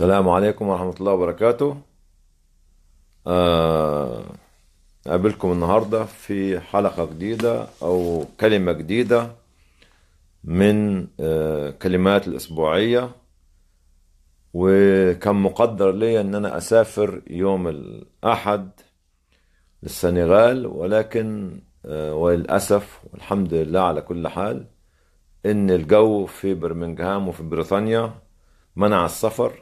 السلام عليكم ورحمة الله وبركاته آه، أقابلكم النهاردة في حلقة جديدة أو كلمة جديدة من آه، كلمات الأسبوعية وكان مقدر لي أن أنا أسافر يوم الأحد للسنغال ولكن آه، وللأسف والحمد لله على كل حال إن الجو في برمنغهام وفي بريطانيا منع السفر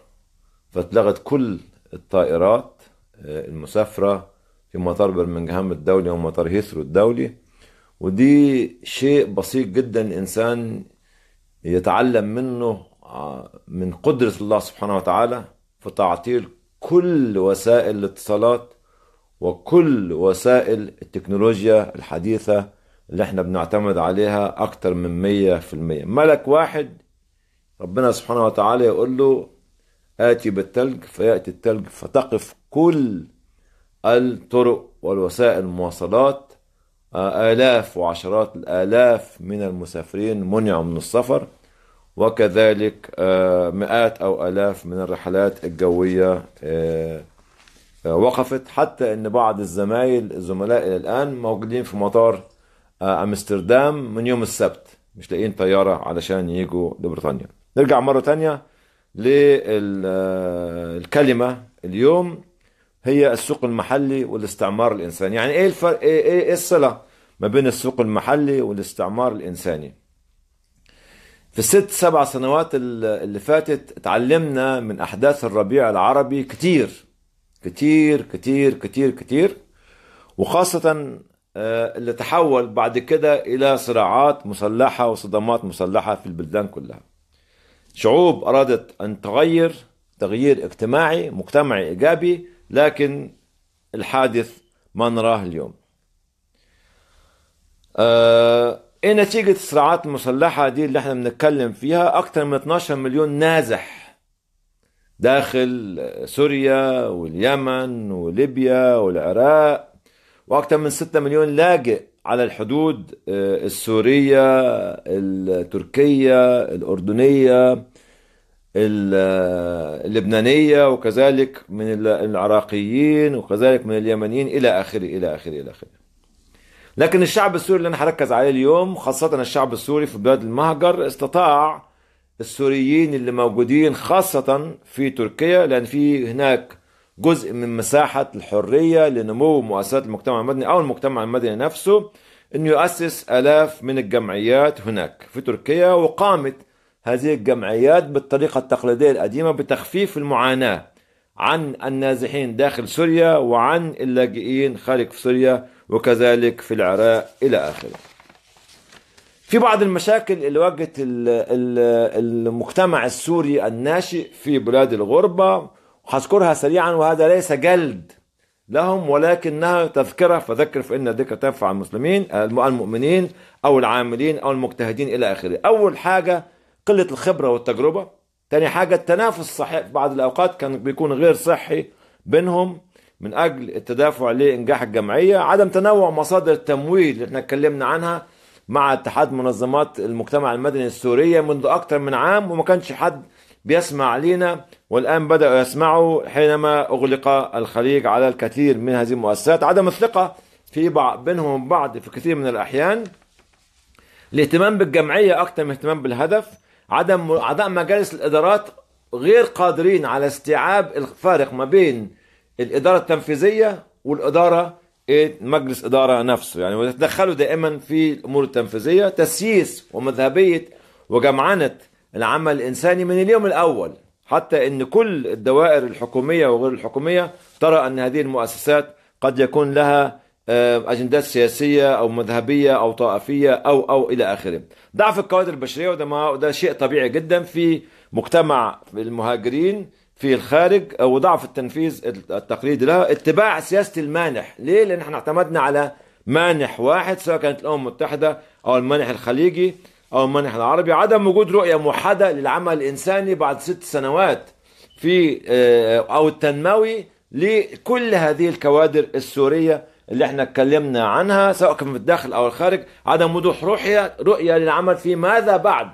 فاتلغت كل الطائرات آه، المسافرة في مطار برمنغهام الدولي ومطار هيثرو الدولي ودي شيء بسيط جدا الإنسان يتعلم منه آه، من قدرة الله سبحانه وتعالى في تعطيل كل وسائل الاتصالات وكل وسائل التكنولوجيا الحديثة اللي احنا بنعتمد عليها أكتر من مية في المية ملك واحد ربنا سبحانه وتعالى يقول له آتي بالثلج فيأتي الثلج فتقف كل الطرق والوسائل المواصلات آه، آلاف وعشرات الآلاف من المسافرين منعوا من السفر وكذلك آه، مئات أو آلاف من الرحلات الجوية آه، وقفت حتى أن بعض الزمايل الزملاء إلى الآن موجودين في مطار أمستردام من يوم السبت مش لاقيين طيارة علشان يجوا لبريطانيا نرجع مرة تانية للكلمة اليوم هي السوق المحلي والاستعمار الإنساني يعني إيه الفرق إيه،, إيه, إيه الصلة ما بين السوق المحلي والاستعمار الإنساني في الست سبع سنوات اللي فاتت اتعلمنا من أحداث الربيع العربي كتير كتير كتير كتير كتير وخاصة آه، اللي تحول بعد كده إلى صراعات مسلحة وصدمات مسلحة في البلدان كلها شعوب أرادت أن تغير تغيير اجتماعي مجتمعي إيجابي لكن الحادث ما نراه اليوم آه ايه نتيجة الصراعات المسلحة دي اللي احنا بنتكلم فيها أكثر من 12 مليون نازح داخل سوريا واليمن وليبيا والعراق وأكثر من 6 مليون لاجئ على الحدود آه، السورية التركية الأردنية اللبنانية وكذلك من العراقيين وكذلك من اليمنيين إلى آخره إلى آخره إلى آخره لكن الشعب السوري اللي أنا هركز عليه اليوم خاصة الشعب السوري في بلاد المهجر استطاع السوريين اللي موجودين خاصة في تركيا لأن في هناك جزء من مساحة الحرية لنمو مؤسسات المجتمع المدني أو المجتمع المدني نفسه أنه يؤسس آلاف من الجمعيات هناك في تركيا وقامت هذه الجمعيات بالطريقة التقليدية القديمة بتخفيف المعاناة عن النازحين داخل سوريا وعن اللاجئين خارج سوريا وكذلك في العراق إلى آخره في بعض المشاكل اللي واجهت المجتمع السوري الناشئ في بلاد الغربة هذكرها سريعا وهذا ليس جلد لهم ولكنها تذكرة فذكر فإن الذكر تنفع المسلمين المؤمنين أو العاملين أو المجتهدين إلى آخره أول حاجة قلة الخبرة والتجربة تاني حاجة التنافس الصحي في بعض الأوقات كان بيكون غير صحي بينهم من أجل التدافع لإنجاح الجمعية عدم تنوع مصادر التمويل اللي احنا اتكلمنا عنها مع اتحاد منظمات المجتمع المدني السورية منذ أكثر من عام وما كانش حد بيسمع علينا والآن بدأوا يسمعوا حينما أغلق الخليج على الكثير من هذه المؤسسات عدم الثقة في بعض بينهم بعض في كثير من الأحيان الاهتمام بالجمعية أكثر من اهتمام بالهدف عدم اعضاء مجالس الادارات غير قادرين على استيعاب الفارق ما بين الاداره التنفيذيه والاداره إيه، مجلس اداره نفسه يعني ويتدخلوا دائما في الامور التنفيذيه تسييس ومذهبيه وجمعنه العمل الانساني من اليوم الاول حتى ان كل الدوائر الحكوميه وغير الحكوميه ترى ان هذه المؤسسات قد يكون لها اجندات سياسيه او مذهبيه او طائفيه او او الى اخره. ضعف الكوادر البشريه وده ما وده شيء طبيعي جدا في مجتمع المهاجرين في الخارج آه، وضعف التنفيذ التقليدي لها اتباع سياسه المانح، ليه؟ لان احنا اعتمدنا على مانح واحد سواء كانت الامم المتحده او المانح الخليجي او المانح العربي، عدم وجود رؤيه موحده للعمل الانساني بعد ست سنوات في آه، او التنموي لكل هذه الكوادر السوريه اللي احنا اتكلمنا عنها سواء كان في الداخل او الخارج عدم وضوح رؤيه رؤيه للعمل في ماذا بعد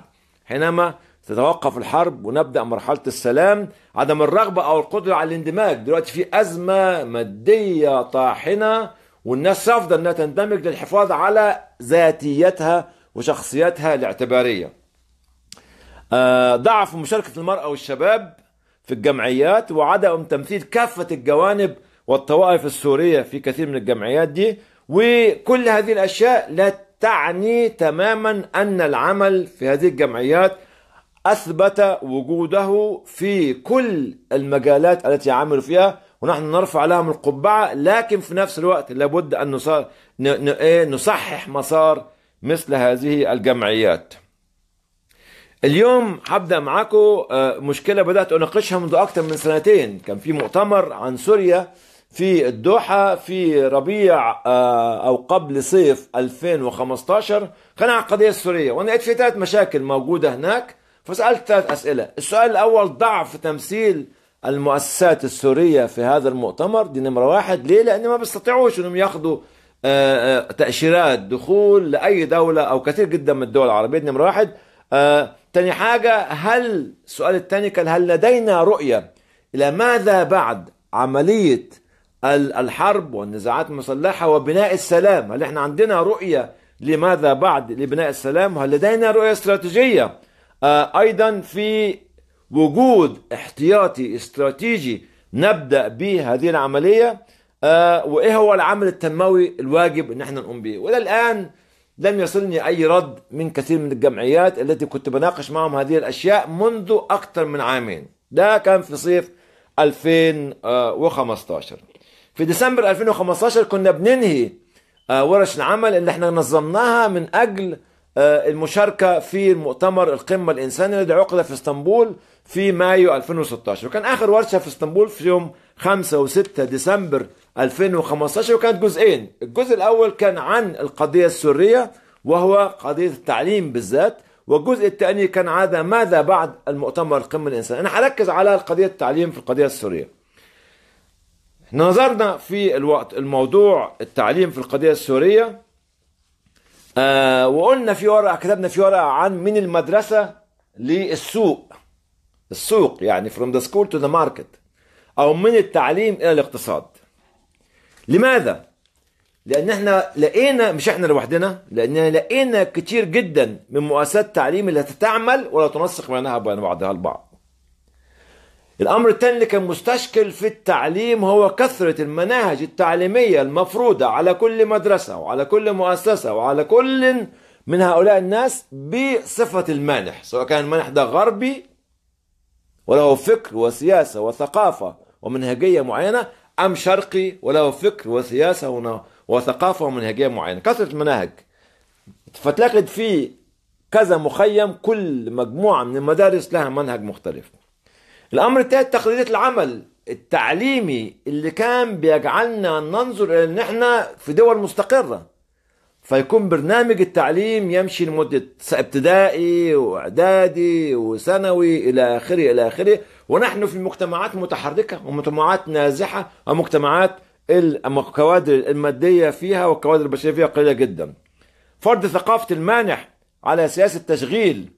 حينما تتوقف الحرب ونبدا مرحله السلام عدم الرغبه او القدره على الاندماج دلوقتي في ازمه ماديه طاحنه والناس رافضه انها تندمج للحفاظ على ذاتيتها وشخصيتها الاعتباريه آه، ضعف مشاركه المراه والشباب في الجمعيات وعدم تمثيل كافه الجوانب والطوائف السورية في كثير من الجمعيات دي وكل هذه الأشياء لا تعني تماما أن العمل في هذه الجمعيات أثبت وجوده في كل المجالات التي عملوا فيها ونحن نرفع لهم القبعة لكن في نفس الوقت لابد أن إيه، نصحح مسار مثل هذه الجمعيات اليوم هبدأ معاكم آه، مشكلة بدأت أناقشها منذ أكثر من سنتين كان في مؤتمر عن سوريا في الدوحة في ربيع آه، أو قبل صيف 2015 كان عن القضية السورية وأنا لقيت في ثلاث مشاكل موجودة هناك فسألت ثلاث أسئلة السؤال الأول ضعف تمثيل المؤسسات السورية في هذا المؤتمر دي نمرة واحد ليه؟ لأن ما بيستطيعوش أنهم ياخدوا آه، آه، تأشيرات دخول لأي دولة أو كثير جدا من الدول العربية دي نمرة واحد تاني حاجة هل السؤال الثاني كان هل لدينا رؤية إلى ماذا بعد عملية الحرب والنزاعات المسلحة وبناء السلام هل احنا عندنا رؤية لماذا بعد لبناء السلام هل لدينا رؤية استراتيجية آه، أيضا في وجود احتياطي استراتيجي نبدأ به هذه العملية آه، وإيه هو العمل التنموي الواجب أن احنا نقوم به وإلى الآن لم يصلني أي رد من كثير من الجمعيات التي كنت بناقش معهم هذه الأشياء منذ أكثر من عامين ده كان في صيف 2015 في ديسمبر 2015 كنا بننهي آه، ورش العمل اللي احنا نظمناها من اجل آه، المشاركه في المؤتمر القمه الإنسانية الذي عقد في اسطنبول في مايو 2016 وكان اخر ورشه في اسطنبول في يوم 5 و6 ديسمبر 2015 وكانت جزئين الجزء الاول كان عن القضيه السوريه وهو قضيه التعليم بالذات والجزء الثاني كان عاده ماذا بعد المؤتمر القمه الإنسانية انا هركز على قضية التعليم في القضيه السوريه نظرنا في الوقت الموضوع التعليم في القضية السورية آه وقلنا في ورقة كتبنا في ورقة عن من المدرسة للسوق السوق يعني from the school to the market أو من التعليم إلى الاقتصاد لماذا؟ لأن احنا لقينا مش احنا لوحدنا لأننا لقينا كتير جدا من مؤسسات تعليم اللي تتعمل ولا تنسق بينها وبين بعضها البعض الأمر الثاني اللي كان مستشكل في التعليم هو كثرة المناهج التعليمية المفروضة على كل مدرسة وعلى كل مؤسسة وعلى كل من هؤلاء الناس بصفة المانح سواء كان المانح ده غربي وله فكر وسياسة وثقافة ومنهجية معينة أم شرقي وله فكر وسياسة وثقافة ومنهجية معينة كثرة المناهج فتلاقي في كذا مخيم كل مجموعة من المدارس لها منهج مختلف الأمر الثالث تقليدية العمل التعليمي اللي كان بيجعلنا ننظر إلى إن إحنا في دول مستقرة فيكون برنامج التعليم يمشي لمدة ابتدائي وإعدادي وثانوي إلى آخره إلى آخره ونحن في مجتمعات متحركة ومجتمعات نازحة ومجتمعات الكوادر المادية فيها والكوادر البشرية فيها قليلة جدا فرض ثقافة المانح على سياسة تشغيل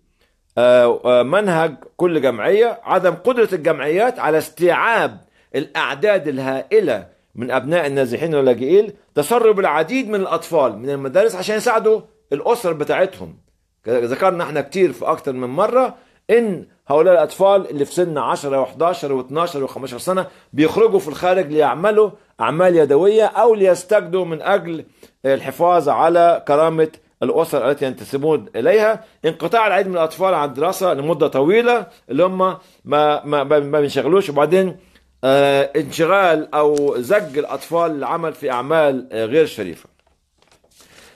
آه، آه، منهج كل جمعية عدم قدرة الجمعيات على استيعاب الأعداد الهائلة من أبناء النازحين واللاجئين تسرب العديد من الأطفال من المدارس عشان يساعدوا الأسر بتاعتهم ذكرنا احنا كتير في أكتر من مرة إن هؤلاء الأطفال اللي في سن 10 و11 و12 و15 سنة بيخرجوا في الخارج ليعملوا أعمال يدوية أو ليستجدوا من أجل الحفاظ على كرامة الأسر التي ينتسبون إليها انقطاع العديد من الأطفال عن الدراسة لمدة طويلة اللي هم ما ما ما بينشغلوش وبعدين آه، انشغال أو زج الأطفال للعمل في أعمال آه، غير شريفة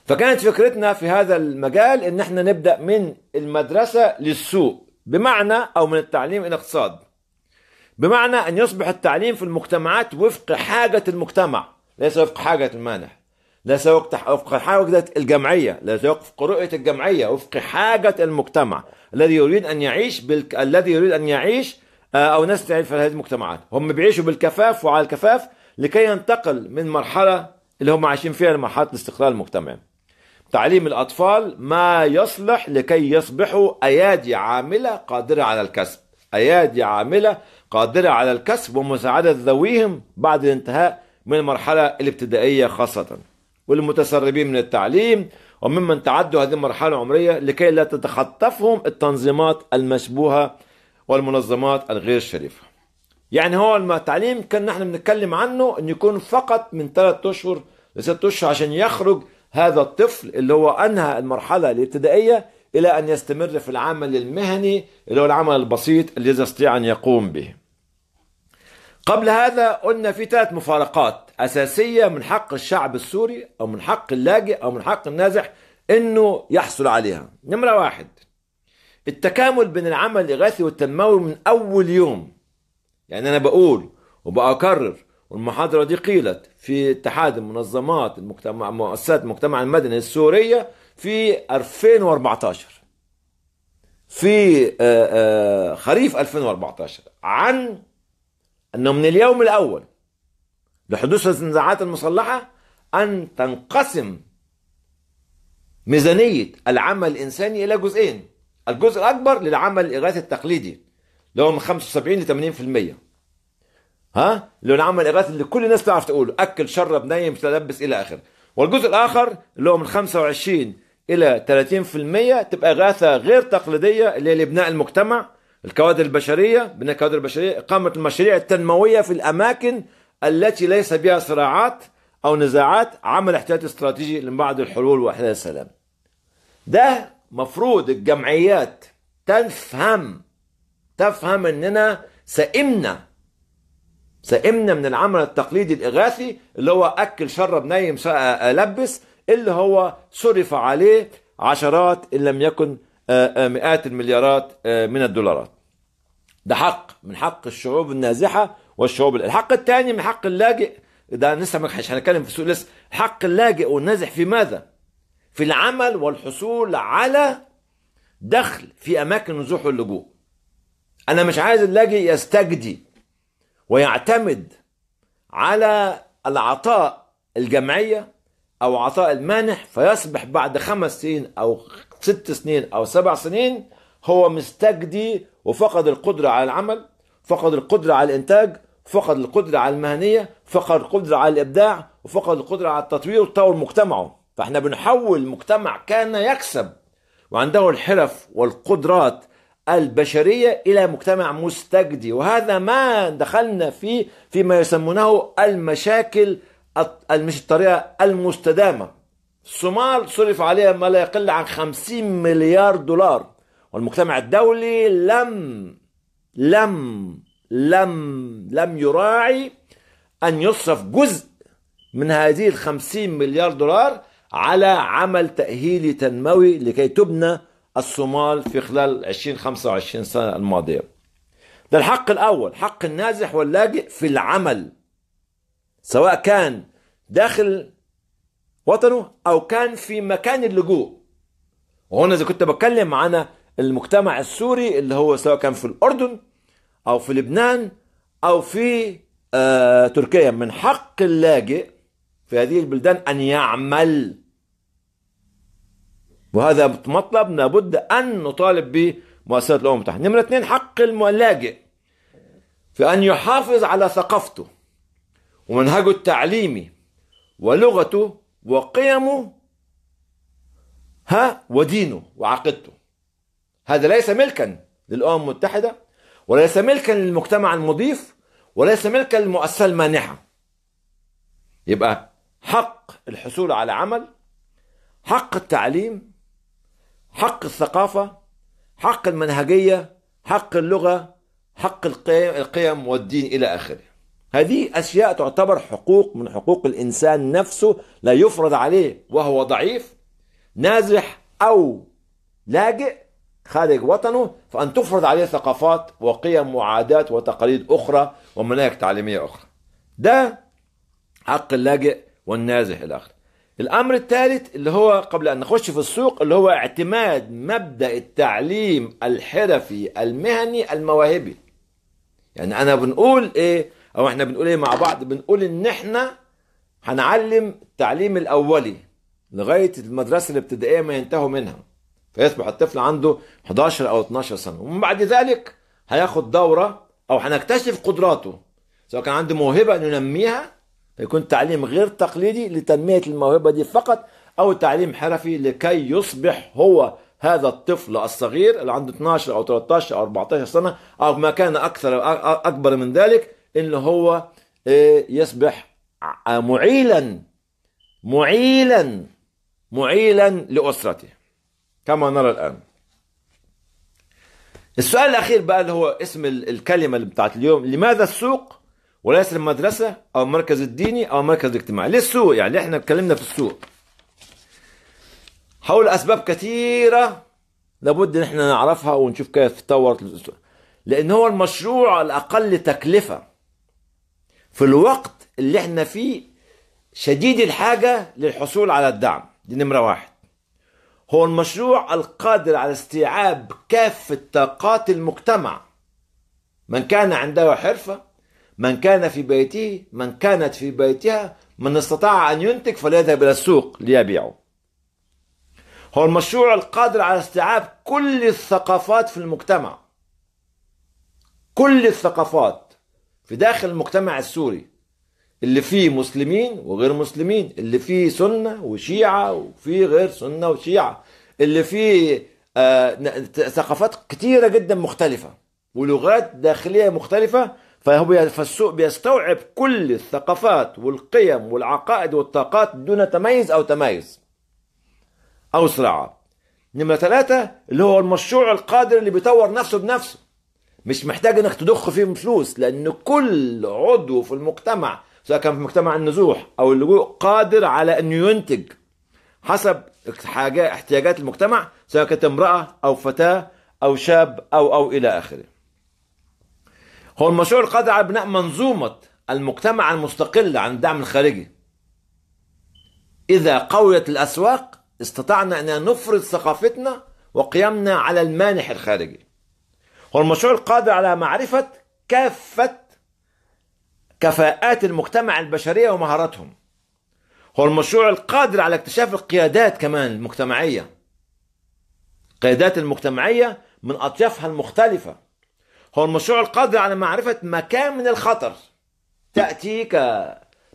فكانت فكرتنا في هذا المجال إن احنا نبدأ من المدرسة للسوق بمعنى أو من التعليم إلى الاقتصاد. بمعنى أن يصبح التعليم في المجتمعات وفق حاجة المجتمع ليس وفق حاجة المانح لا سوق وفق حاجة الجمعية لا وفق رؤية الجمعية وفق حاجة المجتمع الذي يريد أن يعيش بال... الذي يريد أن يعيش آه، أو ناس تعيش في هذه المجتمعات هم بيعيشوا بالكفاف وعلى الكفاف لكي ينتقل من مرحلة اللي هم عايشين فيها لمرحلة الاستقلال المجتمعي تعليم الأطفال ما يصلح لكي يصبحوا أيادي عاملة قادرة على الكسب أيادي عاملة قادرة على الكسب ومساعدة ذويهم بعد الانتهاء من المرحلة الابتدائية خاصةً والمتسربين من التعليم وممن تعدوا هذه المرحلة العمرية لكي لا تتخطفهم التنظيمات المشبوهة والمنظمات الغير شريفة يعني هو التعليم كان نحن بنتكلم عنه أن يكون فقط من ثلاثة أشهر لست أشهر عشان يخرج هذا الطفل اللي هو أنهى المرحلة الابتدائية إلى أن يستمر في العمل المهني اللي هو العمل البسيط اللي يستطيع أن يقوم به قبل هذا قلنا في ثلاث مفارقات أساسية من حق الشعب السوري أو من حق اللاجئ أو من حق النازح أنه يحصل عليها نمرة واحد التكامل بين العمل الإغاثي والتنموي من أول يوم يعني أنا بقول وبأكرر والمحاضرة دي قيلت في اتحاد المنظمات المجتمع مؤسسات المجتمع المدني السورية في 2014 في آه، آه، خريف 2014 عن أنه من اليوم الأول لحدوث النزاعات المسلحة أن تنقسم ميزانية العمل الإنساني إلى جزئين الجزء الأكبر للعمل الإغاثي التقليدي اللي هو من 75 ل 80% ها اللي هو العمل الإغاثي اللي كل الناس تعرف تقوله أكل شرب نايم تلبس إلى آخره والجزء الآخر اللي هو من 25 إلى 30% تبقى إغاثة غير تقليدية اللي هي لبناء المجتمع الكوادر البشرية بناء الكوادر البشرية إقامة المشاريع التنموية في الأماكن التي ليس بها صراعات أو نزاعات عمل احتياطي استراتيجي لبعض الحلول وإحلال السلام ده مفروض الجمعيات تفهم تفهم اننا سئمنا سئمنا من العمل التقليدي الاغاثي اللي هو اكل شرب نايم آه، لبس اللي هو صرف عليه عشرات ان لم يكن آه، آه، مئات المليارات آه، من الدولارات ده حق من حق الشعوب النازحة والشعوب الحق الثاني من حق اللاجئ ده لسه ما هنتكلم في السوق لسه حق اللاجئ والنازح في ماذا في العمل والحصول على دخل في اماكن نزوح واللجوء انا مش عايز اللاجئ يستجدي ويعتمد على العطاء الجمعيه او عطاء المانح فيصبح بعد خمس سنين او ست سنين أو سبع سنين هو مستجدي وفقد القدرة على العمل فقد القدرة على الإنتاج فقد القدرة على المهنية فقد القدرة على الإبداع وفقد القدرة على التطوير وتطور مجتمعه فإحنا بنحول مجتمع كان يكسب وعنده الحرف والقدرات البشرية إلى مجتمع مستجدي وهذا ما دخلنا فيه فيما يسمونه المشاكل مش الطريقة المستدامة الصومال صرف عليها ما لا يقل عن 50 مليار دولار والمجتمع الدولي لم لم لم لم يراعي أن يصرف جزء من هذه ال 50 مليار دولار على عمل تأهيلي تنموي لكي تبنى الصومال في خلال 20 25 سنة الماضية ده الحق الأول حق النازح واللاجئ في العمل سواء كان داخل وطنه أو كان في مكان اللجوء وهنا إذا كنت بتكلم عن المجتمع السوري اللي هو سواء كان في الأردن أو في لبنان أو في آه تركيا من حق اللاجئ في هذه البلدان أن يعمل وهذا مطلب لابد أن نطالب به مؤسسات الأمم المتحدة نمرة اثنين حق اللاجئ في أن يحافظ على ثقافته ومنهجه التعليمي ولغته وقيمه ها ودينه وعقيدته هذا ليس ملكا للأمم المتحدة وليس ملكا للمجتمع المضيف وليس ملكا للمؤسسة المانحة يبقى حق الحصول على عمل حق التعليم حق الثقافة حق المنهجية حق اللغة حق القيم والدين إلى آخره هذه أشياء تعتبر حقوق من حقوق الإنسان نفسه لا يفرض عليه وهو ضعيف نازح أو لاجئ خارج وطنه فأن تفرض عليه ثقافات وقيم وعادات وتقاليد أخرى ومناهج تعليمية أخرى ده حق اللاجئ والنازح إلى آخره الأمر الثالث اللي هو قبل أن نخش في السوق اللي هو اعتماد مبدأ التعليم الحرفي المهني المواهبي يعني أنا بنقول إيه او احنا بنقول ايه مع بعض بنقول ان احنا هنعلم التعليم الاولي لغايه المدرسه الابتدائيه ما ينتهوا منها فيصبح الطفل عنده 11 او 12 سنه ومن بعد ذلك هياخد دوره او هنكتشف قدراته سواء كان عنده موهبه ننميها فيكون تعليم غير تقليدي لتنميه الموهبه دي فقط او تعليم حرفي لكي يصبح هو هذا الطفل الصغير اللي عنده 12 او 13 او 14 سنه او ما كان اكثر اكبر من ذلك ان هو آه، يصبح معيلا معيلا معيلا لاسرته كما نرى الان السؤال الاخير بقى اللي هو اسم الكلمه اللي بتاعت اليوم لماذا السوق وليس المدرسه او المركز الديني او المركز الاجتماعي ليه السوق يعني احنا اتكلمنا في السوق حول اسباب كثيره لابد ان احنا نعرفها ونشوف كيف تطورت لان هو المشروع الاقل تكلفه في الوقت اللي احنا فيه شديد الحاجة للحصول على الدعم دي نمرة واحد هو المشروع القادر على استيعاب كافة طاقات المجتمع من كان عنده حرفة من كان في بيته من كانت في بيتها من استطاع أن ينتج فليذهب إلى السوق ليبيعه هو المشروع القادر على استيعاب كل الثقافات في المجتمع كل الثقافات في داخل المجتمع السوري اللي فيه مسلمين وغير مسلمين اللي فيه سنة وشيعة وفيه غير سنة وشيعة اللي فيه آه ثقافات كتيرة جدا مختلفة ولغات داخلية مختلفة فهو فالسوق بيستوعب كل الثقافات والقيم والعقائد والطاقات دون تميز أو تميز أو صراعات نمرة ثلاثة اللي هو المشروع القادر اللي بيطور نفسه بنفسه مش محتاج انك تضخ فيهم فلوس لان كل عضو في المجتمع سواء كان في مجتمع النزوح او اللجوء قادر على انه ينتج حسب حاجة احتياجات المجتمع سواء كانت امرأة او فتاة او شاب او او الى اخره هو المشروع القادر على بناء منظومة المجتمع المستقلة عن الدعم الخارجي إذا قويت الأسواق استطعنا أن نفرض ثقافتنا وقيامنا على المانح الخارجي هو المشروع القادر على معرفة كافة كفاءات المجتمع البشرية ومهاراتهم هو المشروع القادر على اكتشاف القيادات كمان المجتمعية قيادات المجتمعية من أطيافها المختلفة هو المشروع القادر على معرفة مكان من الخطر تأتيك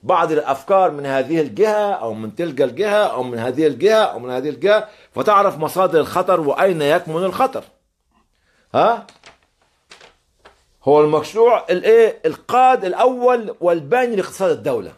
بعض الافكار من هذه الجهه او من تلك الجهه او من هذه الجهه او من هذه الجهه فتعرف مصادر الخطر واين يكمن الخطر ها هو المشروع الايه القاد الاول والباني لاقتصاد الدوله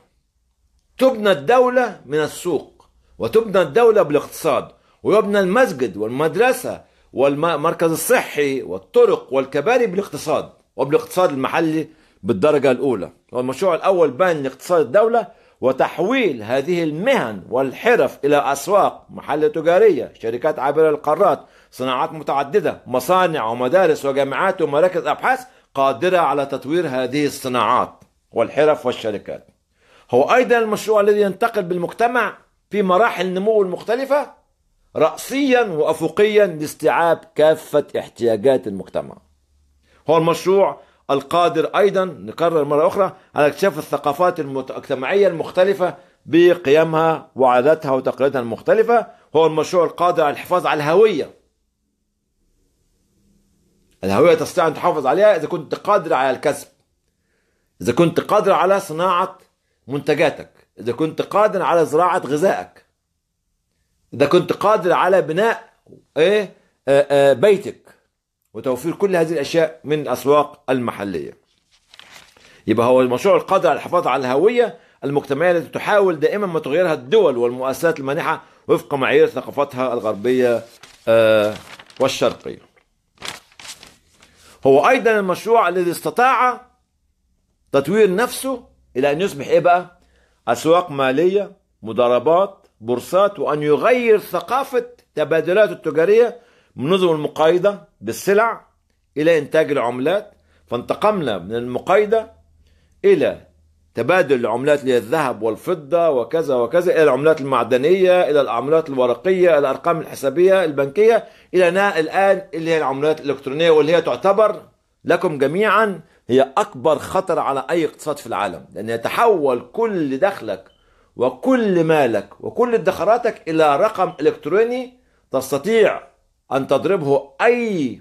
تبنى الدوله من السوق وتبنى الدوله بالاقتصاد ويبنى المسجد والمدرسه والمركز الصحي والطرق والكباري بالاقتصاد وبالاقتصاد المحلي بالدرجه الاولى هو المشروع الاول باني لاقتصاد الدوله وتحويل هذه المهن والحرف الى اسواق محل تجاريه شركات عابره للقارات صناعات متعدده مصانع ومدارس وجامعات ومراكز ابحاث قادرة على تطوير هذه الصناعات والحرف والشركات هو أيضا المشروع الذي ينتقل بالمجتمع في مراحل النمو المختلفة رأسيا وأفقيا لاستيعاب كافة احتياجات المجتمع هو المشروع القادر أيضا نكرر مرة أخرى على اكتشاف الثقافات المجتمعية المختلفة بقيمها وعاداتها وتقاليدها المختلفة هو المشروع القادر على الحفاظ على الهوية الهوية تستطيع أن تحافظ عليها إذا كنت قادر على الكسب إذا كنت قادر على صناعة منتجاتك إذا كنت قادر على زراعة غذائك إذا كنت قادر على بناء إيه آه، آه، بيتك وتوفير كل هذه الأشياء من الأسواق المحلية يبقى هو المشروع القادر على الحفاظ على الهوية المجتمعية التي تحاول دائما ما تغيرها الدول والمؤسسات المانحة وفق معايير ثقافتها الغربية آه، والشرقية هو ايضا المشروع الذي استطاع تطوير نفسه الى ان يصبح ايه بقى اسواق ماليه مضاربات بورصات وان يغير ثقافه تبادلاته التجاريه من نظم المقايضه بالسلع الى انتاج العملات فانتقمنا من المقايضه الى تبادل العملات اللي الذهب والفضة وكذا وكذا إلى العملات المعدنية إلى العملات الورقية إلى الأرقام الحسابية البنكية إلى الآن اللي هي العملات الإلكترونية واللي هي تعتبر لكم جميعا هي أكبر خطر على أي اقتصاد في العالم لأن يتحول كل دخلك وكل مالك وكل ادخاراتك إلى رقم إلكتروني تستطيع أن تضربه أي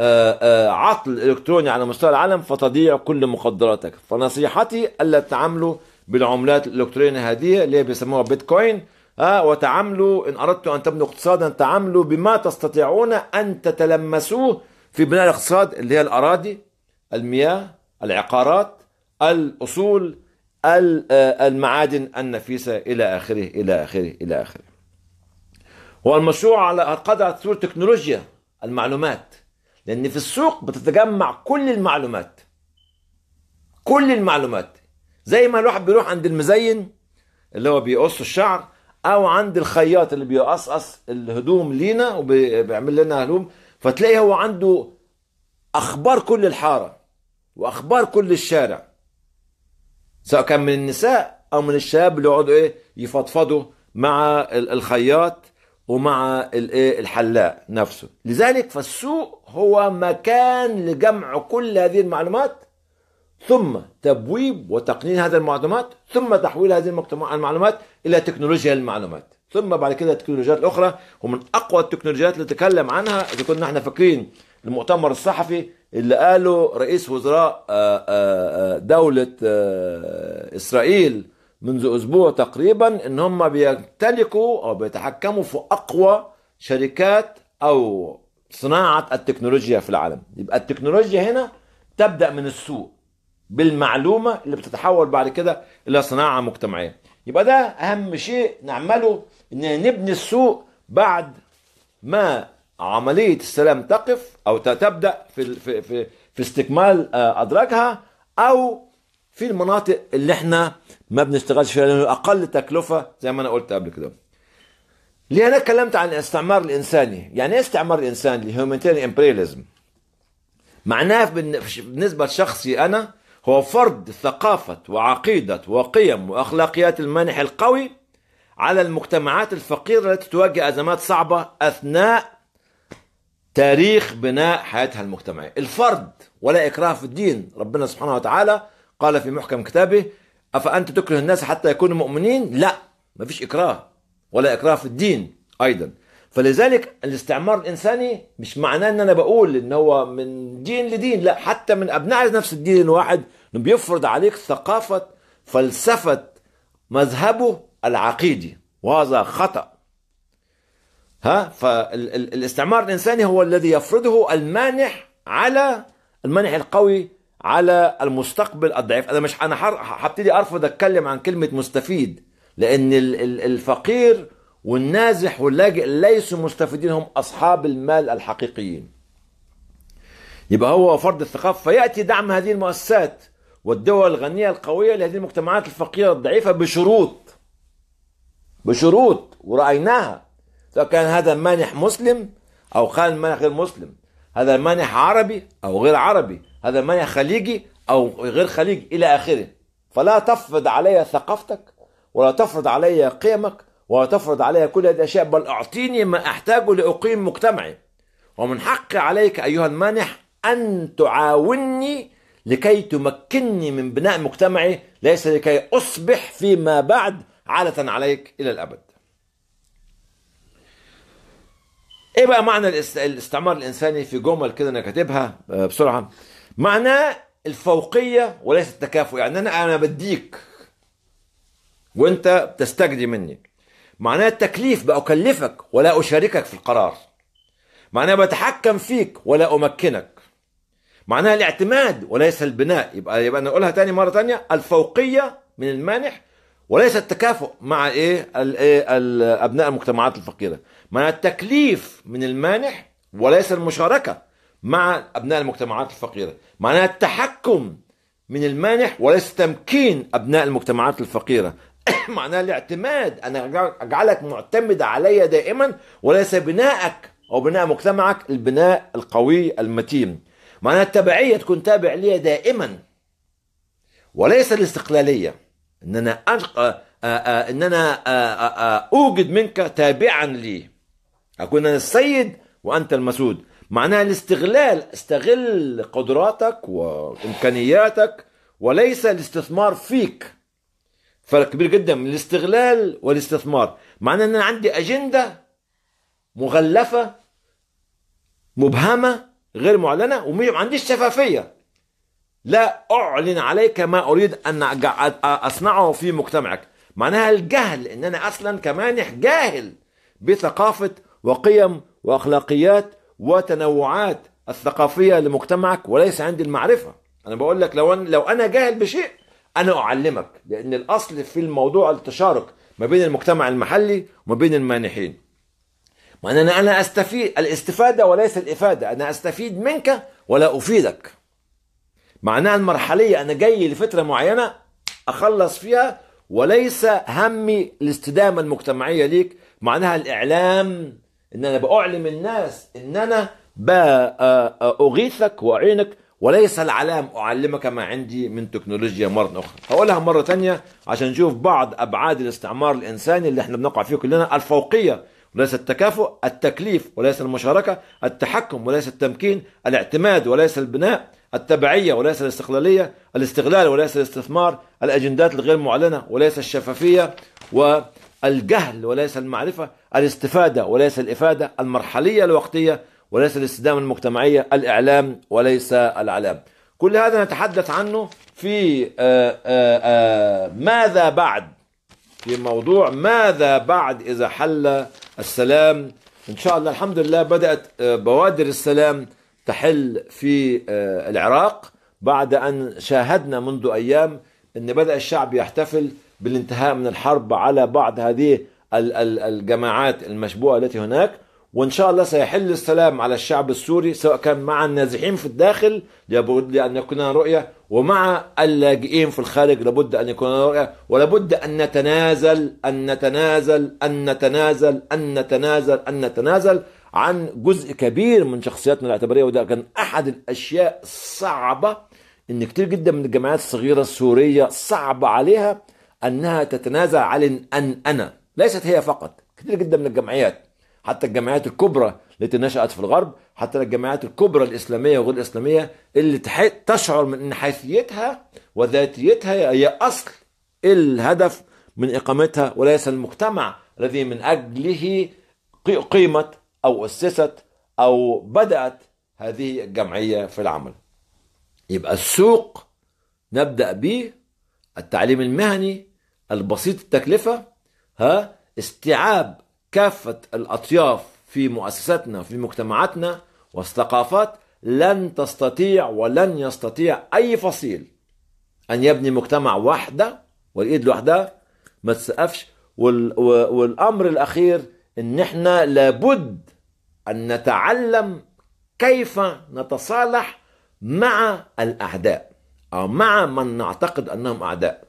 آه، آه، عطل الكتروني على مستوى العالم فتضيع كل مقدراتك فنصيحتي الا تتعاملوا بالعملات الالكترونيه هذه اللي بيسموها بيتكوين آه وتعاملوا ان اردتم ان تبنوا اقتصادا تعاملوا بما تستطيعون ان تتلمسوه في بناء الاقتصاد اللي هي الاراضي المياه العقارات الاصول آه، المعادن النفيسه الى اخره الى اخره الى اخره والمشروع على قدر تطوير تكنولوجيا المعلومات لان في السوق بتتجمع كل المعلومات كل المعلومات زي ما الواحد بيروح عند المزين اللي هو بيقص الشعر او عند الخياط اللي بيقصقص الهدوم لينا وبيعمل لنا هدوم فتلاقي هو عنده اخبار كل الحاره واخبار كل الشارع سواء كان من النساء او من الشباب اللي يقعدوا ايه يفضفضوا مع الخياط ومع الايه الحلاق نفسه لذلك فالسوق هو مكان لجمع كل هذه المعلومات ثم تبويب وتقنين هذه المعلومات ثم تحويل هذه المعلومات الى تكنولوجيا المعلومات ثم بعد كده التكنولوجيات الاخرى ومن اقوى التكنولوجيات اللي تكلم عنها اذا كنا احنا فاكرين المؤتمر الصحفي اللي قاله رئيس وزراء آه، آه، آه، دوله اسرائيل منذ أسبوع تقريبا إن هم بيمتلكوا أو بيتحكموا في أقوى شركات أو صناعة التكنولوجيا في العالم يبقى التكنولوجيا هنا تبدأ من السوق بالمعلومة اللي بتتحول بعد كده إلى صناعة مجتمعية يبقى ده أهم شيء نعمله إن نبني السوق بعد ما عملية السلام تقف أو تبدأ في في في, في استكمال آه، أدراكها أو في المناطق اللي احنا ما بنشتغلش فيها لانه اقل تكلفه زي ما انا قلت قبل كده ليه انا اتكلمت عن الاستعمار الانساني يعني ايه استعمار الانسان الهيومانيتيريان امبريالزم معناها بالنسبه لشخصي انا هو فرض ثقافه وعقيده وقيم واخلاقيات المانح القوي على المجتمعات الفقيره التي تواجه ازمات صعبه اثناء تاريخ بناء حياتها المجتمعيه الفرد ولا اكراه في الدين ربنا سبحانه وتعالى قال في محكم كتابه أفأنت تكره الناس حتى يكونوا مؤمنين لا ما فيش إكراه ولا إكراه في الدين أيضا فلذلك الاستعمار الإنساني مش معناه إن أنا بقول إن هو من دين لدين لا حتى من أبناء نفس الدين الواحد بيفرض عليك ثقافة فلسفة مذهبه العقيدي وهذا خطأ ها فالاستعمار الإنساني هو الذي يفرضه المانح على المانح القوي على المستقبل الضعيف انا مش انا هبتدي ارفض اتكلم عن كلمه مستفيد لان الفقير والنازح واللاجئ ليسوا مستفيدين هم اصحاب المال الحقيقيين يبقى هو فرض الثقافه فياتي دعم هذه المؤسسات والدول الغنيه القويه لهذه المجتمعات الفقيره الضعيفه بشروط بشروط ورايناها سواء كان هذا مانح مسلم او كان مانح غير مسلم هذا مانح عربي او غير عربي هذا مانع خليجي أو غير خليجي إلى آخره فلا تفرض علي ثقافتك ولا تفرض علي قيمك ولا تفرض علي كل هذه الأشياء بل أعطيني ما أحتاجه لأقيم مجتمعي ومن حقي عليك أيها المانح أن تعاوني لكي تمكنني من بناء مجتمعي ليس لكي أصبح فيما بعد عالة عليك إلى الأبد ايه بقى معنى الاستعمار الانساني في جمل كده انا كاتبها آه، بسرعه معناه الفوقية وليس التكافؤ يعني أنا أنا بديك وأنت بتستجدي مني معناه التكليف بأكلفك ولا أشاركك في القرار معناه بتحكم فيك ولا أمكنك معناه الاعتماد وليس البناء يبقى يبقى نقولها تاني مرة تانية الفوقية من المانح وليس التكافؤ مع ايه, إيه؟ ابناء المجتمعات الفقيرة معناه التكليف من المانح وليس المشاركة مع أبناء المجتمعات الفقيرة معناها التحكم من المانح وليس تمكين أبناء المجتمعات الفقيرة معناها الاعتماد أنا أجعلك معتمد علي دائما وليس بناءك أو بناء مجتمعك البناء القوي المتين معناها التبعية تكون تابع لي دائما وليس الاستقلالية إن أنا ألقى آه، آه، آه، إن أنا أوجد منك تابعا لي أكون أنا السيد وأنت المسود معناها الاستغلال استغل قدراتك وامكانياتك وليس الاستثمار فيك فرق كبير جدا من الاستغلال والاستثمار معناه ان انا عندي اجنده مغلفه مبهمه غير معلنه وما عنديش شفافيه لا اعلن عليك ما اريد ان اصنعه في مجتمعك معناها الجهل ان انا اصلا كمانح جاهل بثقافه وقيم واخلاقيات وتنوعات الثقافية لمجتمعك وليس عندي المعرفة أنا بقول لك لو أنا, لو أنا جاهل بشيء أنا أعلمك لأن الأصل في الموضوع التشارك ما بين المجتمع المحلي وما بين المانحين ما أنا أنا أستفيد الاستفادة وليس الإفادة أنا أستفيد منك ولا أفيدك معناها المرحلية أنا جاي لفترة معينة أخلص فيها وليس همي الاستدامة المجتمعية ليك معناها الإعلام ان انا باعلم الناس ان انا اغيثك واعينك وليس العلام اعلمك ما عندي من تكنولوجيا مره اخرى هقولها مره تانية عشان نشوف بعض ابعاد الاستعمار الانساني اللي احنا بنقع فيه كلنا الفوقيه وليس التكافؤ التكليف وليس المشاركه التحكم وليس التمكين الاعتماد وليس البناء التبعية وليس الاستقلالية الاستغلال وليس الاستثمار الأجندات الغير معلنة وليس الشفافية و الجهل وليس المعرفة الاستفادة وليس الإفادة المرحلية الوقتية وليس الاستدامة المجتمعية الإعلام وليس العلام كل هذا نتحدث عنه في آآ آه، آآ آه، آه، ماذا بعد في موضوع ماذا بعد إذا حل السلام إن شاء الله الحمد لله بدأت بوادر السلام تحل في العراق بعد أن شاهدنا منذ أيام أن بدأ الشعب يحتفل بالانتهاء من الحرب على بعض هذه الجماعات المشبوهة التي هناك وإن شاء الله سيحل السلام على الشعب السوري سواء كان مع النازحين في الداخل لابد أن يكون رؤية ومع اللاجئين في الخارج لابد أن يكون رؤية ولابد أن نتنازل أن نتنازل أن نتنازل أن نتنازل أن نتنازل عن جزء كبير من شخصياتنا الاعتبارية وده كان أحد الأشياء الصعبة إن كتير جدا من الجماعات الصغيرة السورية صعبه عليها أنها تتنازع عن أن أنا ليست هي فقط كثير جدا من الجمعيات حتى الجمعيات الكبرى التي نشأت في الغرب حتى الجمعيات الكبرى الإسلامية وغير الإسلامية اللي تشعر من أن حيثيتها وذاتيتها هي أصل الهدف من إقامتها وليس المجتمع الذي من أجله قيمت أو أسست أو بدأت هذه الجمعية في العمل يبقى السوق نبدأ به التعليم المهني البسيط التكلفة ها استيعاب كافة الأطياف في مؤسساتنا في مجتمعاتنا والثقافات لن تستطيع ولن يستطيع أي فصيل أن يبني مجتمع وحده والإيد لوحدها ما تسقفش والأمر الأخير إن إحنا لابد أن نتعلم كيف نتصالح مع الأعداء أو مع من نعتقد أنهم أعداء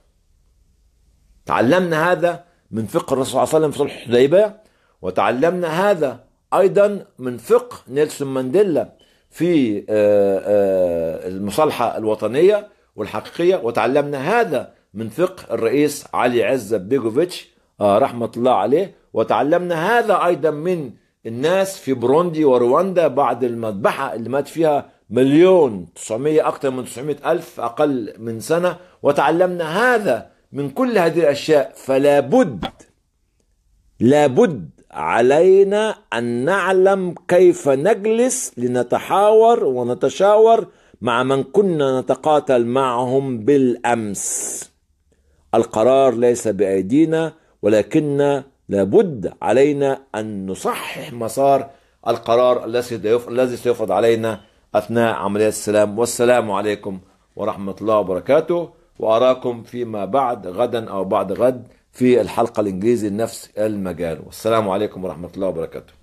تعلمنا هذا من فقه الرسول صلى الله عليه وسلم في صلح الحديبية وتعلمنا هذا أيضا من فقه نيلسون مانديلا في آه، آه، المصالحة الوطنية والحقيقية وتعلمنا هذا من فقه الرئيس علي عزة بيجوفيتش آه، رحمة الله عليه وتعلمنا هذا أيضا من الناس في بروندي ورواندا بعد المذبحة اللي مات فيها مليون 900 أكثر من 900 ألف أقل من سنة وتعلمنا هذا من كل هذه الأشياء فلا بد لا بد علينا أن نعلم كيف نجلس لنتحاور ونتشاور مع من كنا نتقاتل معهم بالأمس القرار ليس بأيدينا ولكن لابد علينا أن نصحح مسار القرار الذي سيفرض علينا أثناء عملية السلام والسلام عليكم ورحمة الله وبركاته وأراكم فيما بعد غدا أو بعد غد في الحلقة الإنجليزي نفس المجال والسلام عليكم ورحمة الله وبركاته